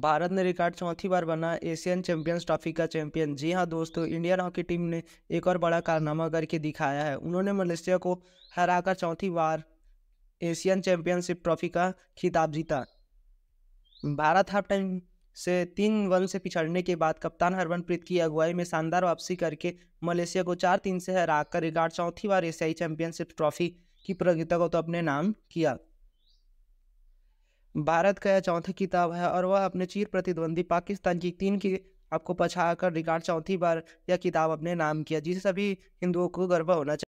भारत ने रिकॉर्ड चौथी बार बना एशियन चैंपियंस ट्रॉफी का चैंपियन जी हाँ दोस्तों इंडियन हॉकी टीम ने एक और बड़ा कारनामा करके दिखाया है उन्होंने मलेशिया को हराकर चौथी बार एशियन चैंपियनशिप ट्रॉफी का खिताब जीता भारत हाफ टाइम से तीन वन से पिछड़ने के बाद कप्तान हरमनप्रीत की अगुवाई में शानदार वापसी करके मलेशिया को चार तीन से हराकर रिकॉर्ड चौथी बार एशियाई चैंपियनशिप ट्रॉफी की प्रतियोगिता को तो अपने नाम किया भारत का यह चौथी किताब है और वह अपने चीर प्रतिद्वंदी पाकिस्तान की तीन की आपको पछा कर रिकॉर्ड चौथी बार यह किताब अपने नाम किया जिसे सभी हिंदुओं को गर्व होना चाहिए